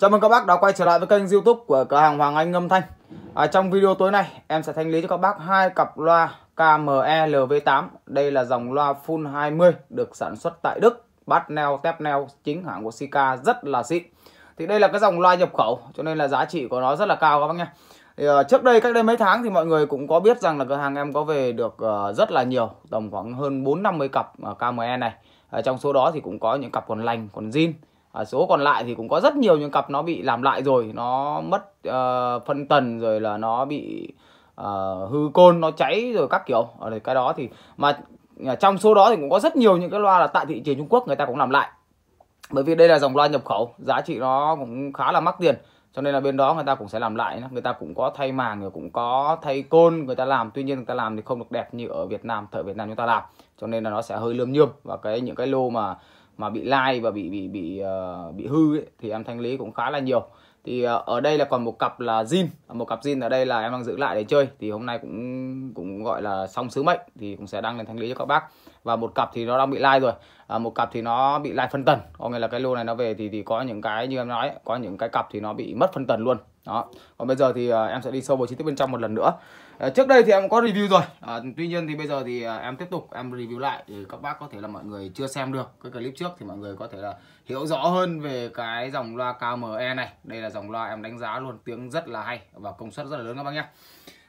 Chào mừng các bác đã quay trở lại với kênh youtube của cửa hàng Hoàng Anh Âm Thanh à, Trong video tối nay em sẽ thanh lý cho các bác hai cặp loa KME LV8 Đây là dòng loa Full 20 được sản xuất tại Đức Bát neo, tép neo chính hãng của Sika rất là xịn Thì đây là cái dòng loa nhập khẩu cho nên là giá trị của nó rất là cao các bác nhé thì, à, Trước đây cách đây mấy tháng thì mọi người cũng có biết rằng là cửa hàng em có về được à, rất là nhiều Tầm khoảng hơn 4-50 cặp à, KME này Trong số đó thì cũng có những cặp còn lành, còn zin à, số còn lại thì cũng có rất nhiều những cặp nó bị làm lại rồi nó mất uh, phân tần rồi là nó bị uh, hư côn nó cháy rồi các kiểu ở đây cái đó thì mà ờ, trong số đó thì cũng có rất nhiều những cái loa là tại thị trường Trung Quốc người ta cũng làm lại bởi vì đây là dòng loa nhập khẩu giá trị nó cũng khá là mắc tiền cho nên là bên đó người ta cũng sẽ làm lại người ta cũng có thay màng người cũng có thay côn người ta làm tuy nhiên người ta làm thì không được đẹp như ở Việt Nam thợ Việt Nam chúng ta làm cho nên là nó sẽ hơi lươm nhươm và cái những cái lô mà mà bị lai và bị bị bị uh, bị hư ấy, thì em thanh lý cũng khá là nhiều thì uh, ở đây là còn một cặp là zin một cặp zin ở đây là em đang giữ lại để chơi thì hôm nay cũng cũng gọi là xong sứ mệnh thì cũng sẽ đăng lên thanh lý cho các bác và một cặp thì nó đang bị lai rồi à, một cặp thì nó bị lai phân tần có nghĩa là cái lô này nó về thì thì có những cái như em nói có những cái cặp thì nó bị mất phân tần luôn đó còn bây giờ thì uh, em sẽ đi sâu vào chi tiết bên trong một lần nữa Ờ, trước đây thì em có review rồi à, tuy nhiên thì bây giờ thì ờ, em tiếp tục em review lại để các bác có thể là mọi người chưa xem được cái clip trước thì mọi người có thể là hiểu rõ hơn về cái dòng loa KME này đây là dòng loa em đánh giá luôn tiếng rất là hay và công suất rất là lớn các bác nhé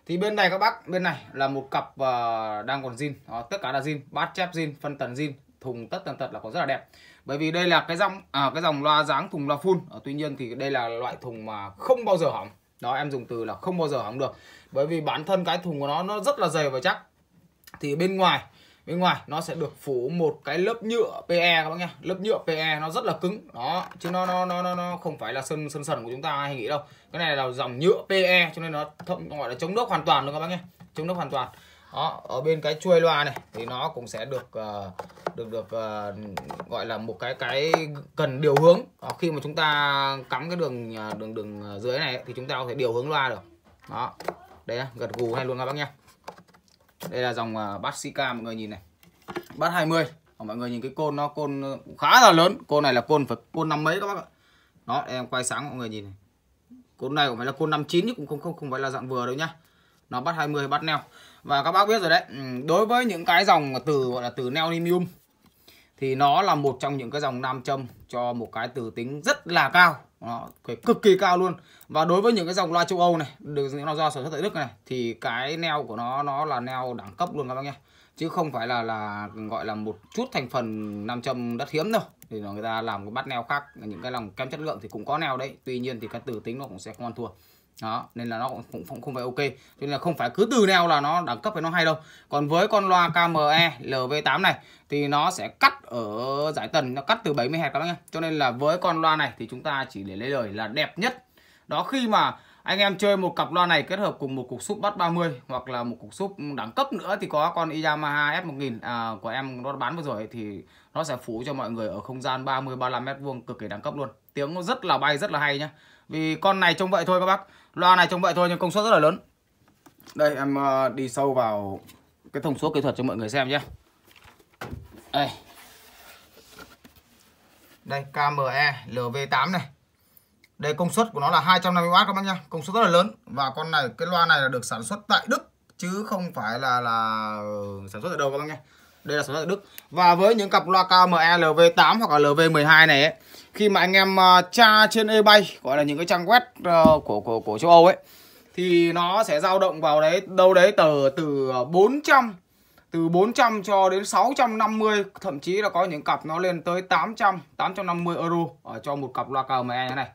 thì bên này các bác bên này là một cặp uh, đang còn zin à, tất cả là zin bát chép zin phân tần zin thùng tất tần tật là có rất là đẹp bởi vì đây là cái dòng à, cái dòng loa dáng thùng loa full à, tuy nhiên thì đây là loại thùng mà không bao giờ hỏng đó em dùng từ là không bao giờ hỏng được bởi vì bản thân cái thùng của nó nó rất là dày và chắc thì bên ngoài bên ngoài nó sẽ được phủ một cái lớp nhựa PE các bác nhá lớp nhựa PE nó rất là cứng đó chứ nó nó nó nó, nó không phải là sơn sơn sần của chúng ta hay nghĩ đâu cái này là dòng nhựa PE cho nên nó thậm gọi là chống nước hoàn toàn luôn các bác nhá chống nước hoàn toàn đó ở bên cái chuôi loa này thì nó cũng sẽ được uh, được được uh, gọi là một cái cái cần điều hướng đó, khi mà chúng ta cắm cái đường ờ, đường đường dưới này thì chúng ta có thể điều hướng loa được đó đây gật gù hay luôn các bác nhé đây là dòng uh, bát Sika mọi người nhìn này bát 20 mọi người nhìn cái côn nó côn khá là lớn côn này là côn phải côn năm mấy các bác ạ đó em quay sáng mọi người nhìn này côn này cũng phải là côn 59 chứ cũng không không không phải là dạng vừa đâu nhá nó bắt 20 bắt neo và các bác biết rồi đấy ừ, đối với những cái dòng từ gọi là từ neodymium thì nó là một trong những cái dòng nam châm cho một cái từ tính rất là cao nó phải cực kỳ cao luôn và đối với những cái dòng loa châu Âu này được những nó do sản xuất tại Đức này thì cái neo của nó nó là neo đẳng cấp luôn các bác nhé chứ không phải là là gọi là một chút thành phần nam châm đất hiếm đâu thì người ta làm cái bắt neo khác những cái lòng kém chất lượng thì cũng có neo đấy tuy nhiên thì cái từ tính nó cũng sẽ không ăn thua đó nên là nó cũng cũng, không phải ok nên là không phải cứ từ neo là nó đẳng cấp với nó hay đâu còn với con loa KME LV8 này thì nó sẽ cắt ở giải tần nó cắt từ 70 Hz các bác nhé. cho nên là với con loa này thì chúng ta chỉ để lấy lời là đẹp nhất đó khi mà anh em chơi một cặp loa này kết hợp cùng một cục súp bắt 30 hoặc là một cục súp đẳng cấp nữa thì có con Yamaha S1000 à, của em nó bán vừa rồi thì nó sẽ phủ cho mọi người ở không gian 30 35 mét vuông cực kỳ đẳng cấp luôn. Tiếng nó rất là bay rất là hay nhá. Vì con này trông vậy thôi các bác. Loa này trông vậy thôi nhưng công suất rất là lớn. Đây em ờ, đi sâu vào cái thông số kỹ thuật cho mọi người xem nhé. Đây. Đây KME LV8 này đây công suất của nó là 250W các bác nhá. Công suất rất là lớn và con này cái loa này là được sản xuất tại Đức chứ không phải là là ừ, sản xuất ở đâu các bác nhá. Đây là sản xuất ở Đức. Và với những cặp loa KME LV8 hoặc là LV12 này ấy, khi mà anh em à, tra trên eBay gọi là những cái trang web ờ, của của của châu Âu ấy thì nó sẽ dao động vào đấy đâu đấy từ từ 400 từ 400 cho đến 650 thậm chí là có những cặp nó lên tới 800 850 euro ở ờ, cho một cặp loa KME như này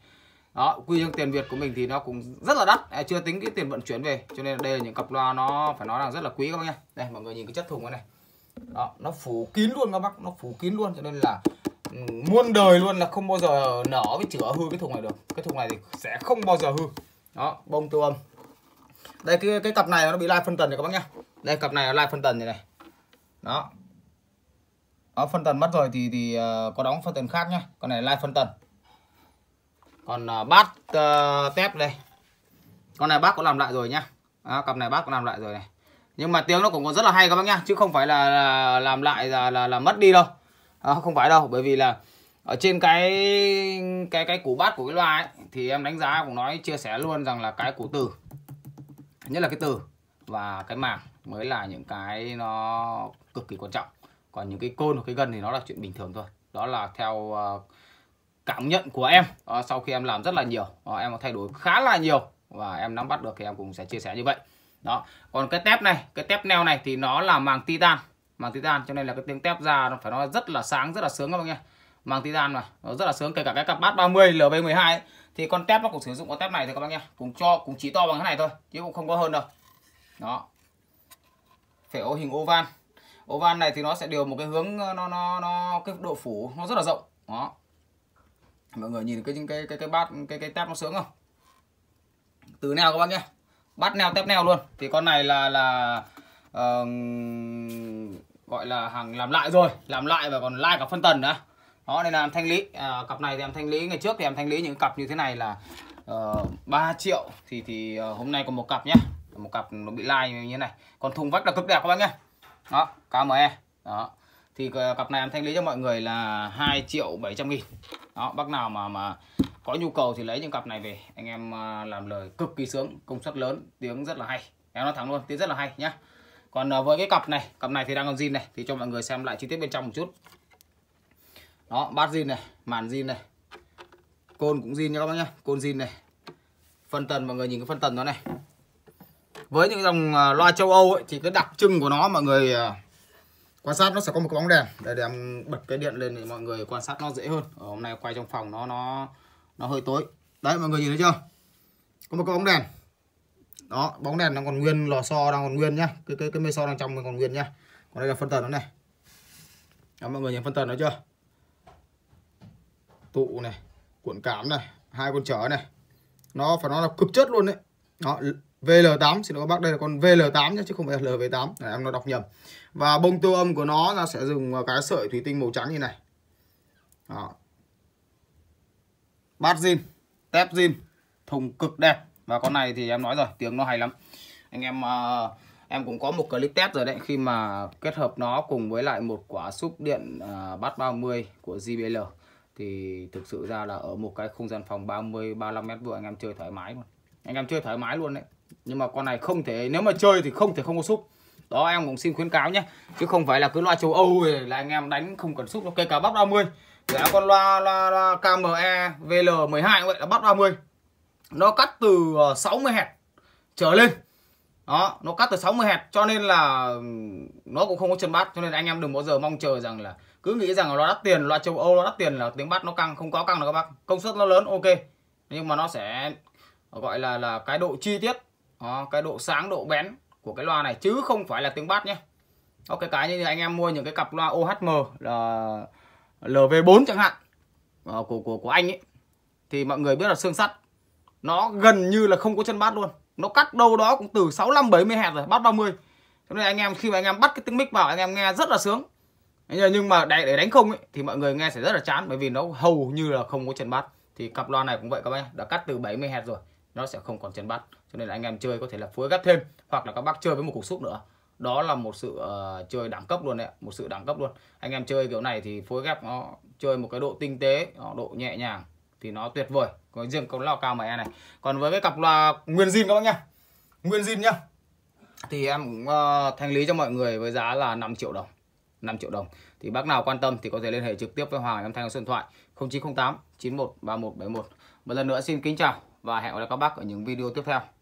đó quy trong tiền việt của mình thì nó cũng rất là đắt à, chưa tính cái tiền vận chuyển về cho nên đây là những cặp loa nó phải nói là rất là quý các bác nhá đây mọi người nhìn cái chất thùng này, này đó nó phủ kín luôn các bác nó phủ kín luôn cho nên là ừ, muôn đời luôn là không bao giờ nở với chữa hư cái thùng này được cái thùng này thì sẽ không bao giờ hư đó bông tiêu âm đây cái cái cặp này nó bị lai phân tần rồi các bác nhá đây cặp này là lai phân tần này này đó đó phân tần mất rồi thì thì ờ, có đóng phân tần khác nhá con này lai phân tần còn à, bát uh, tép đây con này bác cũng làm lại rồi nhá à, cặp này bác cũng làm lại rồi này nhưng mà tiếng nó cũng còn rất là hay các bác nhá chứ không phải là, là làm lại là, là là mất đi đâu à, không phải đâu bởi vì là ở trên cái cái cái củ bát của cái loa ấy thì em đánh giá cũng nói chia sẻ luôn rằng là cái củ từ nhất là cái từ và cái màng mới là những cái nó cực kỳ quan trọng còn những cái côn hoặc cái gần thì nó là chuyện bình thường thôi đó là theo uh, cảm nhận của em à, sau khi em làm rất là nhiều à, em có thay đổi khá là nhiều và em nắm bắt được thì em cũng sẽ chia sẻ như vậy đó còn cái tép này cái tép neo này thì nó là màng titan màng titan cho nên là cái tiếng tép ra nó phải nói rất là sáng rất là sướng các bạn nghe màng titan mà nó rất là sướng kể cả cái cặp bát 30 LB12 ấy, thì con tép nó cũng sử dụng con tép này thôi các bạn nghe cũng cho cũng chỉ to bằng cái này thôi chứ cũng không có hơn đâu đó phải ô hình oval oval này thì nó sẽ điều một cái hướng nó nó nó cái độ phủ nó rất là rộng đó mọi người nhìn cái những cái cái cái bát cái cái tép nó sướng không từ neo các bác nhé bắt neo tép neo luôn thì con này là là uh, gọi là hàng làm lại rồi làm lại và còn lại cả phân tần nữa đó nên là em thanh lý à, cặp này thì em thanh lý ngày trước thì em thanh lý những cặp như thế này là uh, ờ, 3 triệu thì thì uh, hôm nay còn một cặp nhé một cặp nó bị lai như thế này còn thùng vách là cực đẹp các bác nhé đó KME đó thì ờ, cặp này em thanh lý cho mọi người là 2 triệu 700 nghìn đó bác nào mà mà có nhu cầu thì lấy những cặp này về anh em ờ, làm lời cực kỳ sướng công suất lớn tiếng rất là hay em nói thẳng luôn tiếng rất là hay nhá còn ờ, với cái cặp này cặp này thì đang còn zin này thì cho mọi người xem lại chi tiết bên trong một chút đó bát zin này màn zin này côn cũng zin nha các bác nhá côn zin này phân tần mọi người nhìn cái phân tần nó này với những dòng loa châu Âu ấy, thì cái đặc trưng của nó mọi người quan sát nó sẽ có một cái bóng đèn để để em bật cái điện lên để mọi người quan sát nó dễ hơn ở ờ, hôm nay quay trong phòng nó nó nó hơi tối đấy mọi người nhìn thấy chưa có một cái bóng đèn đó bóng đèn đang còn nguyên lò xo đang còn nguyên nhá cái cái cái mê xo đang trong còn nguyên nhá còn đây là phân tần nó này đó, mọi người nhìn phân tần nó chưa tụ này cuộn cảm này hai con trở này nó phải nói là cực chất luôn đấy đó VL8 xin lỗi các bác đây là con VL8 nhé chứ không phải LV8 này em nó đọc nhầm và bông tua âm của nó là sẽ dùng cái sợi thủy tinh màu trắng như này đó. bát zin tép zin thùng cực đẹp và con này thì em nói rồi tiếng nó hay lắm anh em uh, em cũng có một clip test rồi đấy khi mà kết hợp nó cùng với lại một quả súp điện uh, bát 30 của JBL thì thực sự ra là ở một cái không gian phòng 30 35 mét vuông anh em chơi thoải mái luôn anh em chơi thoải mái luôn đấy nhưng mà con này không thể nếu mà chơi thì không thể không có súp đó em cũng xin khuyến cáo nhé chứ không phải là cứ loa châu Âu là anh em đánh không cần súp đâu kể cả bắp 30 kể cả con loa, loa, loa KME VL12 vậy là bắp 30 nó cắt từ 60 ờ, hẹt trở lên đó nó cắt từ 60 hẹt cho nên là nó cũng không có chân bát cho nên anh em đừng bao giờ mong chờ rằng là cứ nghĩ rằng là loa đắt tiền loa châu Âu loa đắt tiền là tiếng bát nó căng không có căng đâu các bác công suất nó lớn ok nhưng mà nó sẽ gọi là là cái độ chi tiết đó, ờ, cái độ sáng độ bén của cái loa này chứ không phải là tiếng bát nhé ok cái như anh em mua những cái cặp loa OHM là LV4 chẳng hạn ờ, của của của anh ấy thì mọi người biết là xương sắt nó gần như là không có chân bát luôn nó cắt đâu đó cũng từ 65 70 hạt rồi bát 30 cho nên anh em khi mà anh em bắt cái tiếng mic vào anh em nghe rất là sướng nhưng mà để, để đánh không ấy, thì mọi người nghe sẽ rất là chán bởi vì nó hầu như là không có chân bát thì cặp loa này cũng vậy các bạn đã cắt từ 70 hạt rồi nó sẽ không còn chân bắt cho nên là anh em chơi có thể là phối ghép thêm hoặc là các bác chơi với một cục xúc nữa đó là một sự uh, chơi đẳng cấp luôn đấy một sự đẳng cấp luôn anh em chơi kiểu này thì phối ghép nó chơi một cái độ tinh tế độ nhẹ nhàng thì nó tuyệt vời có riêng con loa cao mà em này còn với cái cặp loa nguyên zin các bác nhá nguyên zin nhá thì em cũng uh, thanh lý cho mọi người với giá là 5 triệu đồng 5 triệu đồng thì bác nào quan tâm thì có thể liên hệ trực tiếp với Hoàng em Thanh số điện thoại 0908 913171 một lần nữa xin kính chào và hẹn gặp lại các bác ở những video tiếp theo